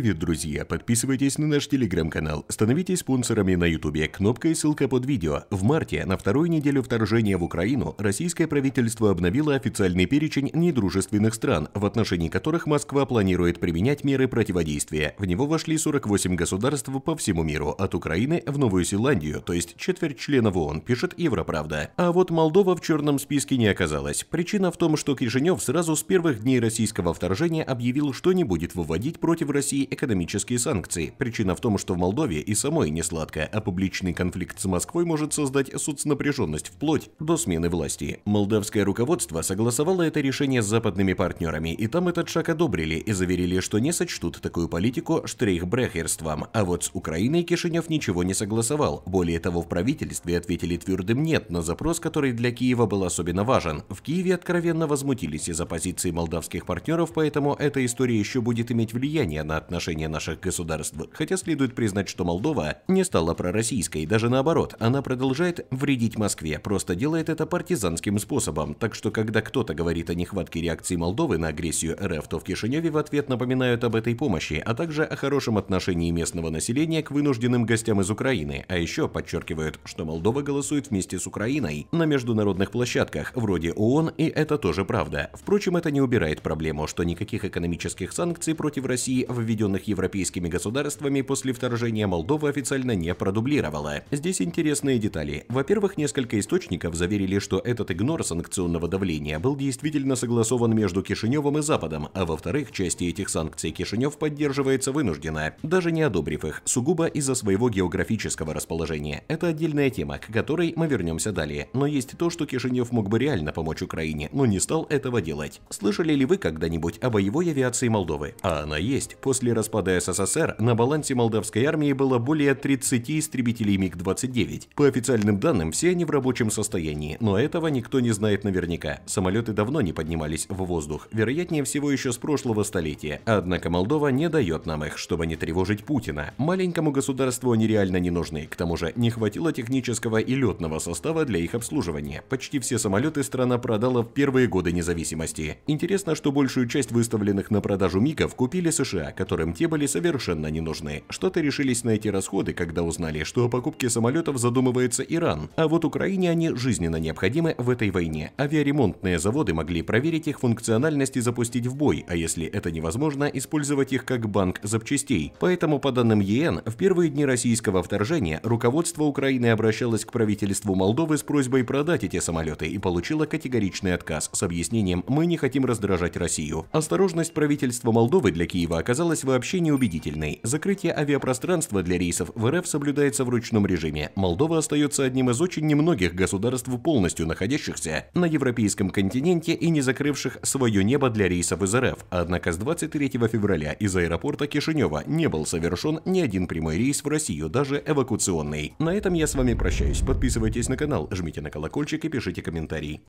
Привет, друзья! Подписывайтесь на наш телеграм-канал, становитесь спонсорами на ютубе, кнопка и ссылка под видео. В марте, на вторую неделю вторжения в Украину, российское правительство обновило официальный перечень недружественных стран, в отношении которых Москва планирует применять меры противодействия. В него вошли 48 государств по всему миру, от Украины в Новую Зеландию, то есть четверть членов ООН, пишет Европравда. А вот Молдова в черном списке не оказалась. Причина в том, что Кишинев сразу с первых дней российского вторжения объявил, что не будет выводить против России экономические санкции. Причина в том, что в Молдове и самой не сладко, а публичный конфликт с Москвой может создать соцнапряженность вплоть до смены власти. Молдавское руководство согласовало это решение с западными партнерами, и там этот шаг одобрили и заверили, что не сочтут такую политику штрейхбрехерством. А вот с Украиной Кишинев ничего не согласовал. Более того, в правительстве ответили твердым «нет» на запрос, который для Киева был особенно важен. В Киеве откровенно возмутились из-за позиции молдавских партнеров, поэтому эта история еще будет иметь влияние на отношения наших государств, хотя следует признать, что Молдова не стала пророссийской, даже наоборот, она продолжает вредить Москве, просто делает это партизанским способом. Так что, когда кто-то говорит о нехватке реакции Молдовы на агрессию РФ, то в Кишиневе в ответ напоминают об этой помощи, а также о хорошем отношении местного населения к вынужденным гостям из Украины. А еще подчеркивают, что Молдова голосует вместе с Украиной на международных площадках, вроде ООН, и это тоже правда. Впрочем, это не убирает проблему, что никаких экономических санкций против России введено проведенных европейскими государствами после вторжения Молдова официально не продублировала. Здесь интересные детали. Во-первых, несколько источников заверили, что этот игнор санкционного давления был действительно согласован между Кишиневым и Западом, а во-вторых, части этих санкций Кишинев поддерживается вынужденно, даже не одобрив их, сугубо из-за своего географического расположения. Это отдельная тема, к которой мы вернемся далее, но есть то, что Кишинев мог бы реально помочь Украине, но не стал этого делать. Слышали ли вы когда-нибудь о боевой авиации Молдовы? А она есть. После после распада СССР на балансе молдавской армии было более 30 истребителей МиГ-29. По официальным данным, все они в рабочем состоянии, но этого никто не знает наверняка. Самолеты давно не поднимались в воздух, вероятнее всего еще с прошлого столетия. Однако Молдова не дает нам их, чтобы не тревожить Путина. Маленькому государству они реально не нужны, к тому же не хватило технического и летного состава для их обслуживания. Почти все самолеты страна продала в первые годы независимости. Интересно, что большую часть выставленных на продажу МиГов купили США, которые которым те были совершенно не нужны. Что-то решились на эти расходы, когда узнали, что о покупке самолетов задумывается Иран, а вот Украине они жизненно необходимы в этой войне. Авиаремонтные заводы могли проверить их функциональность и запустить в бой, а если это невозможно, использовать их как банк запчастей. Поэтому, по данным ЕН, в первые дни российского вторжения руководство Украины обращалось к правительству Молдовы с просьбой продать эти самолеты и получило категоричный отказ с объяснением «мы не хотим раздражать Россию». Осторожность правительства Молдовы для Киева оказалась вообще неубедительный. Закрытие авиапространства для рейсов в РФ соблюдается в ручном режиме. Молдова остается одним из очень немногих государств, полностью находящихся на европейском континенте и не закрывших свое небо для рейсов из РФ. Однако с 23 февраля из аэропорта Кишинева не был совершен ни один прямой рейс в Россию, даже эвакуационный. На этом я с вами прощаюсь. Подписывайтесь на канал, жмите на колокольчик и пишите комментарии.